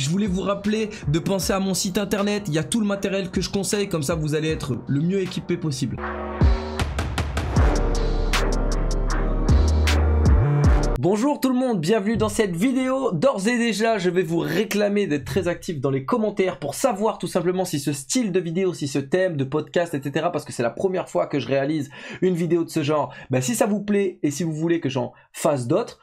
Je voulais vous rappeler de penser à mon site internet. Il y a tout le matériel que je conseille. Comme ça, vous allez être le mieux équipé possible. Bonjour tout le monde, bienvenue dans cette vidéo. D'ores et déjà, je vais vous réclamer d'être très actif dans les commentaires pour savoir tout simplement si ce style de vidéo, si ce thème de podcast, etc., parce que c'est la première fois que je réalise une vidéo de ce genre, bah, si ça vous plaît et si vous voulez que j'en fasse d'autres.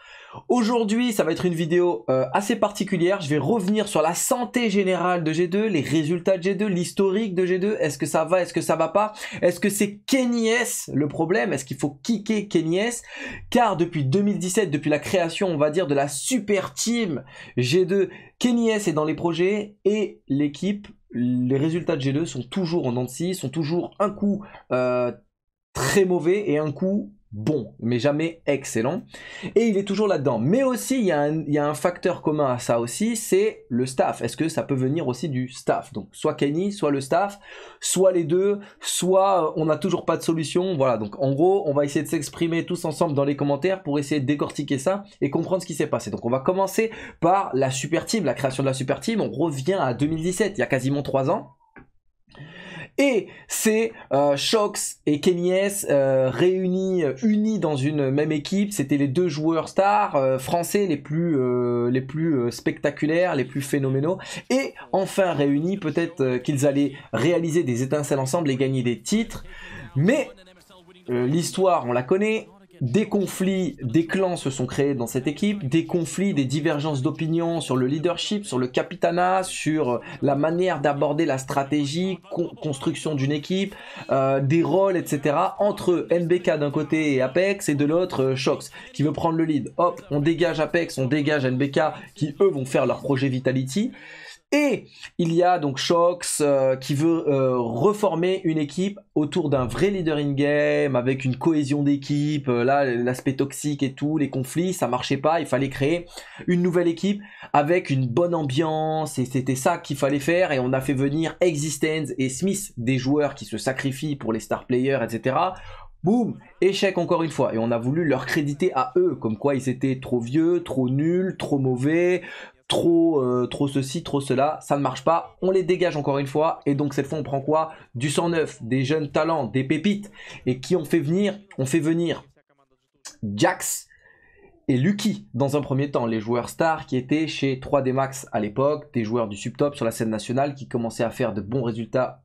Aujourd'hui, ça va être une vidéo euh, assez particulière. Je vais revenir sur la santé générale de G2, les résultats de G2, l'historique de G2. Est-ce que ça va, est-ce que ça va pas Est-ce que c'est Kenny S le problème Est-ce qu'il faut kicker Kenny S Car depuis 2017, depuis la création, on va dire, de la super team G2, Kenny S est dans les projets et l'équipe, les résultats de G2 sont toujours en dents sont toujours un coup euh, très mauvais et un coup bon, mais jamais excellent. Et il est toujours là-dedans. Mais aussi, il y, a un, facteur commun à ça aussi, c'est le staff. Est-ce que ça peut venir aussi du staff Donc, soit Kenny, soit le staff, soit les deux, soit euh, on n'a toujours pas de solution. Voilà, donc en gros, on va essayer de s'exprimer tous ensemble dans les commentaires pour essayer de décortiquer ça et comprendre ce qui s'est passé. Donc, on va commencer par la super team, la création de la super team. On revient à 2017, il y a quasiment trois ans. Et c'est euh, Shox et Kenny S euh, réunis, euh, unis dans une même équipe. C'était les deux joueurs stars euh, français les plus, les plus spectaculaires, les plus phénoménaux. Et enfin réunis, peut-être qu'ils allaient réaliser des étincelles ensemble et gagner des titres. Mais l'histoire, on la connaît. Des conflits, des clans se sont créés dans cette équipe, des conflits, des divergences d'opinion sur le leadership, sur le capitana, sur la manière d'aborder la stratégie, construction d'une équipe, euh, des rôles, etc. entre NBK d'un côté et Apex et de l'autre euh, Shox qui veut prendre le lead. Hop, on dégage Apex, on dégage NBK qui eux vont faire leur projet Vitality. Et il y a donc Shox euh, qui veut euh, reformer une équipe autour d'un vrai leader in-game, avec une cohésion d'équipe. Euh, là, l'aspect toxique et tout, les conflits, ça marchait pas. Il fallait créer une nouvelle équipe avec une bonne ambiance. Et c'était ça qu'il fallait faire. Et on a fait venir Existence et Smith, des joueurs qui se sacrifient pour les star players, etc. Boum, échec encore une fois. Et on a voulu leur créditer à eux, comme quoi ils étaient trop vieux, trop nuls, trop mauvais, trop, euh, trop ceci, trop cela, ça ne marche pas, on les dégage encore une fois, et donc cette fois on prend quoi Du 109, des jeunes talents, des pépites, et qui ont fait venir On fait venir Jax et Lucky dans un premier temps, les joueurs stars qui étaient chez 3D Max à l'époque, des joueurs du subtop sur la scène nationale qui commençaient à faire de bons résultats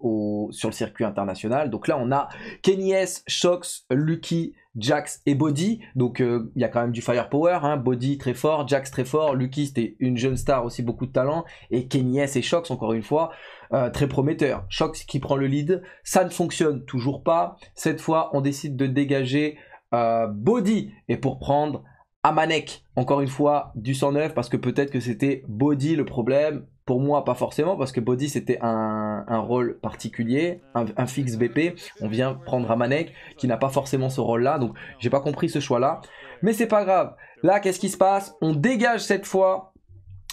sur le circuit international. Donc là on a Kenny S, Shox, Lucky, Jax et Body. Donc euh, il y a quand même du firepower. Hein. Body très fort, Jax très fort, Lucky c'était une jeune star aussi, beaucoup de talent. Et S et Shox, encore une fois, euh, très prometteur. Shox qui prend le lead. Ça ne fonctionne toujours pas. Cette fois, on décide de dégager euh, Body et pour prendre Amanek, encore une fois, du 109 parce que peut-être que c'était Body le problème. Pour moi, pas forcément, parce que Body, c'était un, rôle particulier, un, fixe BP. On vient prendre Amanek, qui n'a pas forcément ce rôle-là, donc j'ai pas compris ce choix-là. Mais c'est pas grave. Là, qu'est-ce qui se passe On dégage cette fois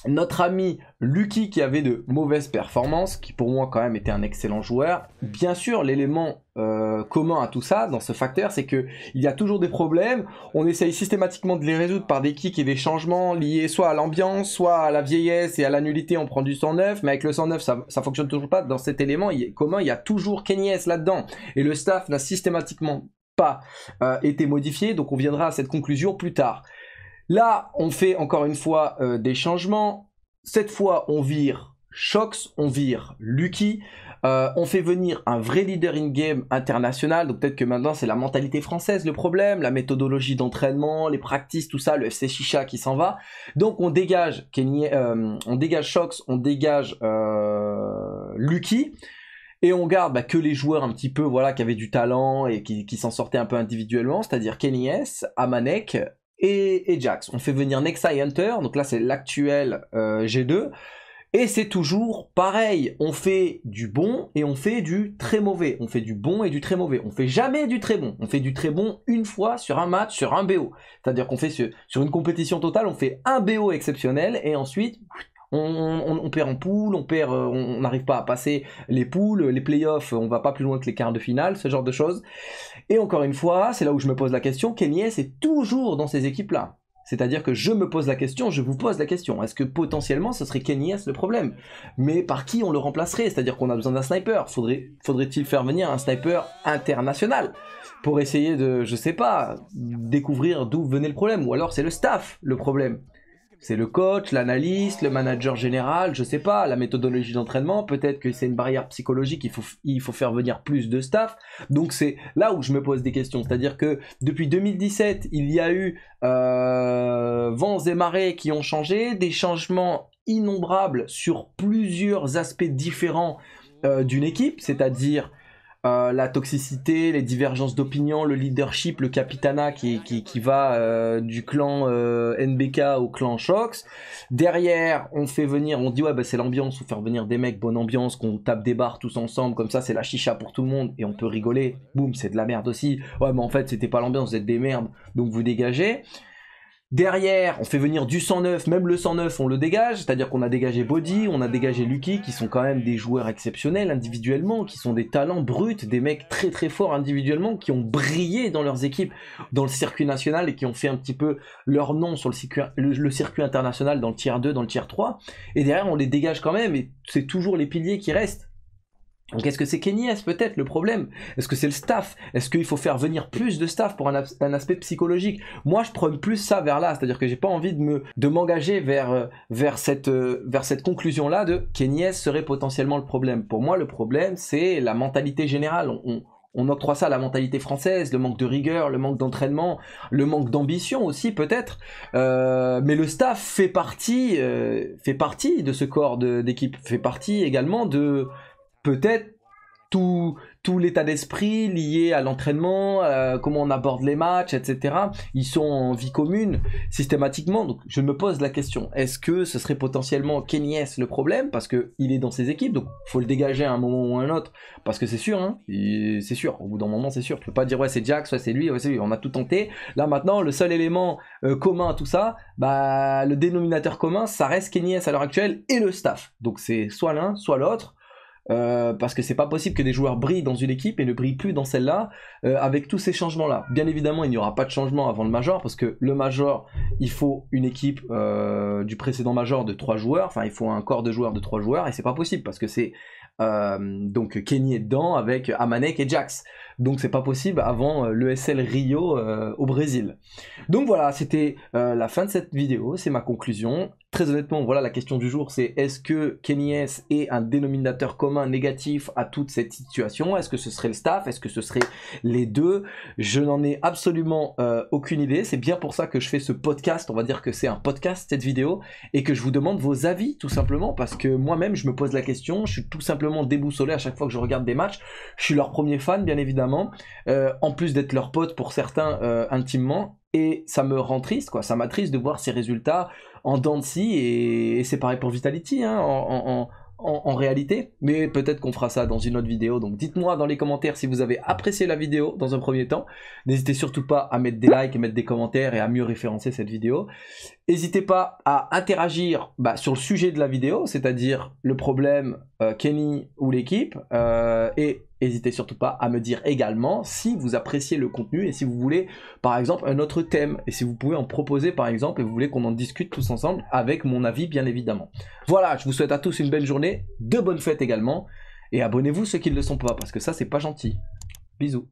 notre ami Lucky qui avait de mauvaises performances, qui pour moi quand même était un excellent joueur. Bien sûr, l'élément euh, commun à tout ça dans ce facteur, c'est que il y a toujours des problèmes. On essaye systématiquement de les résoudre par des kicks et des changements liés soit à l'ambiance, soit à la vieillesse et à la nullité. On prend du 109, mais avec le 109, ça, ça fonctionne toujours pas. Dans cet élément il commun, il y a toujours Kenyes là-dedans, et le staff n'a systématiquement pas euh, été modifié. Donc on viendra à cette conclusion plus tard. Là, on fait encore une fois euh, des changements. Cette fois, on vire Shox, on vire Lucky. Euh, on fait venir un vrai leader in-game international, donc peut-être que maintenant c'est la mentalité française le problème, la méthodologie d'entraînement, les practices, tout ça, le FC Chicha qui s'en va. Donc on dégage Kenny, euh, on dégage Shox, on dégage Lucky et on garde bah, que les joueurs un petit peu voilà qui avaient du talent et qui, qui s'en sortaient un peu individuellement, c'est-à-dire Kenny S, Amanek, et, Jax. On fait venir Nexai Hunter, donc là c'est l'actuel euh, G2. Et c'est toujours pareil, on fait du bon et on fait du très mauvais. On fait du bon et du très mauvais. On fait jamais du très bon. On fait du très bon une fois sur un match, sur un BO. C'est-à-dire qu'on fait sur une compétition totale, on fait un BO exceptionnel et ensuite on, perd en poule, on perd, euh, on n'arrive pas à passer les poules, les playoffs, on va pas plus loin que les quarts de finale, ce genre de choses. Et encore une fois, c'est là où je me pose la question, Kenyes est toujours dans ces équipes-là. C'est-à-dire que je me pose la question, je vous pose la question. Est-ce que potentiellement ce serait Kenyes le problème Mais par qui on le remplacerait C'est-à-dire qu'on a besoin d'un sniper. Faudrait, faudrait-il faire venir un sniper international pour essayer de, je sais pas, découvrir d'où venait le problème Ou alors c'est le staff le problème c'est le coach, l'analyste, le manager général, je sais pas, la méthodologie d'entraînement, peut-être que c'est une barrière psychologique, il faut, il faut faire venir plus de staff. Donc c'est là où je me pose des questions. C'est-à-dire que depuis 2017, il y a eu euh, vents et marées qui ont changé, des changements innombrables sur plusieurs aspects différents euh, d'une équipe, c'est-à-dire euh, la toxicité, les divergences d'opinion, le leadership, le capitana qui, va euh, du clan euh, NBK au clan Shox. Derrière, on fait venir, on dit ouais, bah, c'est l'ambiance, on faire venir des mecs, bonne ambiance, qu'on tape des barres tous ensemble, comme ça c'est la chicha pour tout le monde et on peut rigoler. Boum, c'est de la merde aussi. Ouais, mais en fait, c'était pas l'ambiance, vous êtes des merdes, donc vous dégagez. Derrière, on fait venir du 109, même le 109, on le dégage, c'est-à-dire qu'on a dégagé Body, on a dégagé Lucky, qui sont quand même des joueurs exceptionnels individuellement, qui sont des talents bruts, des mecs très très forts individuellement, qui ont brillé dans leurs équipes, dans le circuit national et qui ont fait un petit peu leur nom sur le circuit, international dans le tier 2, dans le tier 3. Et derrière, on les dégage quand même et c'est toujours les piliers qui restent. Donc est-ce que c'est Kenny peut-être le problème Est-ce que c'est le staff Est-ce qu'il faut faire venir plus de staff pour un, aspect psychologique Moi je prône plus ça vers là, c'est-à-dire que j'ai pas envie de me de m'engager vers euh, vers cette euh, vers cette conclusion là de Kenyès serait potentiellement le problème. Pour moi le problème c'est la mentalité générale. On, on, octroie ça à la mentalité française, le manque de rigueur, le manque d'entraînement, le manque d'ambition aussi peut-être. Euh, mais le staff fait partie, fait partie de ce corps d'équipe, fait partie également de, peut-être tout, tout l'état d'esprit lié à l'entraînement, euh, comment on aborde les matchs, etc. Ils sont en vie commune systématiquement. Donc je me pose la question est-ce que ce serait potentiellement Kenyes le problème parce que il est dans ses équipes, donc faut le dégager à un moment ou à un autre parce que c'est sûr, hein, c'est sûr. Au bout d'un moment, c'est sûr. Tu peux pas dire ouais c'est Jack, soit c'est lui, ouais c'est lui. On a tout tenté. Là maintenant, le seul élément euh, commun à tout ça, bah le dénominateur commun, ça reste Kenyes à l'heure actuelle et le staff. Donc c'est soit l'un, soit l'autre. Euh, parce que c'est pas possible que des joueurs brillent dans une équipe et ne brillent plus dans celle-là euh, avec tous ces changements-là. Bien évidemment, il n'y aura pas de changement avant le major parce que le major, il faut une équipe euh, du précédent major de 3 joueurs, enfin il faut un corps de joueurs de trois joueurs et c'est pas possible parce que c'est donc Kenny est dedans avec Amanek et Jax. Donc c'est pas possible avant l'ESL Rio au Brésil. Donc voilà, c'était la fin de cette vidéo, c'est ma conclusion. Très honnêtement, voilà la question du jour, c'est est-ce que Kenny S est un dénominateur commun négatif à toute cette situation Est-ce que ce serait le staff Est-ce que ce serait les deux Je n'en ai absolument euh, aucune idée. C'est bien pour ça que je fais ce podcast. On va dire que c'est un podcast cette vidéo et que je vous demande vos avis tout simplement parce que moi-même je me pose la question. Je suis tout simplement déboussolé à chaque fois que je regarde des matchs. Je suis leur premier fan bien évidemment, euh, en plus d'être leur pote pour certains euh, intimement et ça me rend triste quoi ça m'attriste de voir ces résultats en Dancy et, et c'est pareil pour Vitality hein, en, réalité. Mais peut-être qu'on fera ça dans une autre vidéo. Donc dites-moi dans les commentaires si vous avez apprécié la vidéo dans un premier temps. N'hésitez surtout pas à mettre des likes, à mettre des commentaires et à mieux référencer cette vidéo. N'hésitez pas à interagir bah, sur le sujet de la vidéo, c'est-à-dire le problème euh, Kenny ou l'équipe. Euh, et n'hésitez surtout pas à me dire également si vous appréciez le contenu et si vous voulez, par exemple, un autre thème. Et si vous pouvez en proposer, par exemple, et vous voulez qu'on en discute tous ensemble avec mon avis, bien évidemment. Voilà, je vous souhaite à tous une belle journée, de bonnes fêtes également. Et abonnez-vous ceux qui ne le sont pas, parce que ça, c'est pas gentil. Bisous.